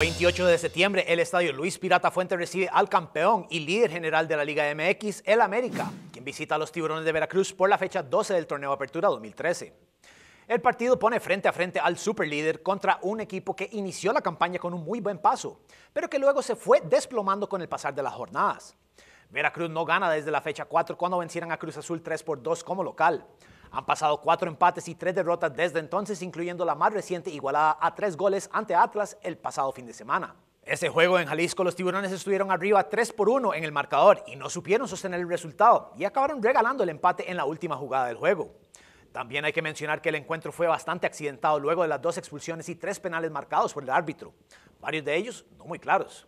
28 de septiembre, el estadio Luis Pirata Fuente recibe al campeón y líder general de la Liga MX, el América, quien visita a los Tiburones de Veracruz por la fecha 12 del torneo Apertura 2013. El partido pone frente a frente al superlíder contra un equipo que inició la campaña con un muy buen paso, pero que luego se fue desplomando con el pasar de las jornadas. Veracruz no gana desde la fecha 4 cuando vencieran a Cruz Azul 3 por 2 como local. Han pasado cuatro empates y tres derrotas desde entonces, incluyendo la más reciente igualada a tres goles ante Atlas el pasado fin de semana. Ese juego en Jalisco, los tiburones estuvieron arriba 3 por 1 en el marcador y no supieron sostener el resultado y acabaron regalando el empate en la última jugada del juego. También hay que mencionar que el encuentro fue bastante accidentado luego de las dos expulsiones y tres penales marcados por el árbitro, varios de ellos no muy claros.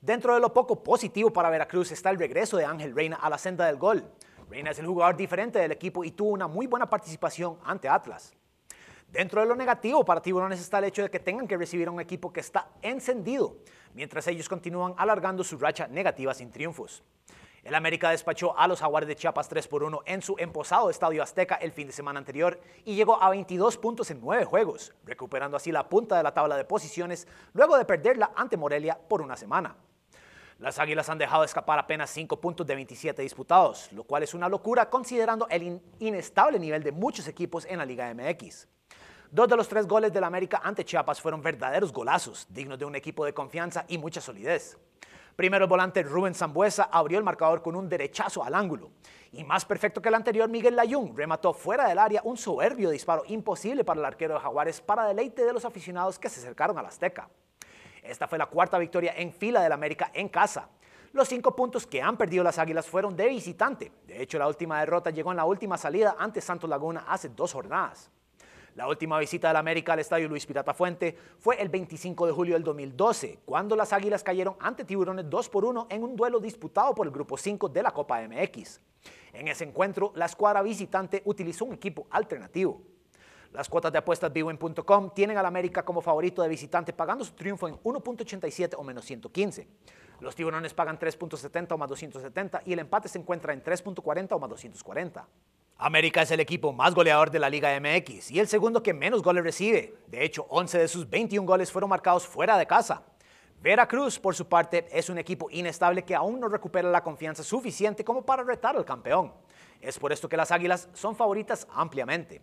Dentro de lo poco positivo para Veracruz está el regreso de Ángel Reina a la senda del gol, Reina es el jugador diferente del equipo y tuvo una muy buena participación ante Atlas. Dentro de lo negativo para Tiburones está el hecho de que tengan que recibir a un equipo que está encendido, mientras ellos continúan alargando su racha negativa sin triunfos. El América despachó a los Jaguares de Chiapas 3 por 1 en su emposado Estadio Azteca el fin de semana anterior y llegó a 22 puntos en 9 juegos, recuperando así la punta de la tabla de posiciones luego de perderla ante Morelia por una semana. Las Águilas han dejado escapar apenas 5 puntos de 27 disputados, lo cual es una locura considerando el inestable nivel de muchos equipos en la Liga MX. Dos de los tres goles del América ante Chiapas fueron verdaderos golazos, dignos de un equipo de confianza y mucha solidez. Primero el volante Rubén Zambuesa abrió el marcador con un derechazo al ángulo. Y más perfecto que el anterior, Miguel Layún remató fuera del área un soberbio disparo imposible para el arquero de Jaguares para deleite de los aficionados que se acercaron a la Azteca. Esta fue la cuarta victoria en fila del América en casa. Los cinco puntos que han perdido las Águilas fueron de visitante. De hecho, la última derrota llegó en la última salida ante Santos Laguna hace dos jornadas. La última visita del América al estadio Luis Pirata Fuente fue el 25 de julio del 2012, cuando las Águilas cayeron ante Tiburones 2 por 1 en un duelo disputado por el Grupo 5 de la Copa MX. En ese encuentro, la escuadra visitante utilizó un equipo alternativo. Las cuotas de apuestas bwin.com tienen al América como favorito de visitante pagando su triunfo en 1.87 o menos 115. Los tiburones pagan 3.70 o más 270 y el empate se encuentra en 3.40 o más 240. América es el equipo más goleador de la Liga MX y el segundo que menos goles recibe. De hecho, 11 de sus 21 goles fueron marcados fuera de casa. Veracruz, por su parte, es un equipo inestable que aún no recupera la confianza suficiente como para retar al campeón. Es por esto que las Águilas son favoritas ampliamente.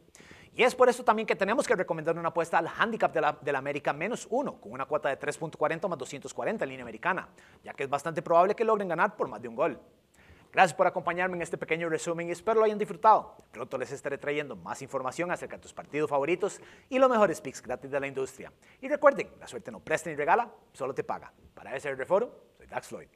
Y es por eso también que tenemos que recomendar una apuesta al handicap de la, América menos 1, con una cuota de 3.40 más 240 en línea americana, ya que es bastante probable que logren ganar por más de un gol. Gracias por acompañarme en este pequeño resumen y espero lo hayan disfrutado. Pronto les estaré trayendo más información acerca de tus partidos favoritos y los mejores picks gratis de la industria. Y recuerden, la suerte no presta ni regala, solo te paga. Para SR Foro, soy Dax Floyd.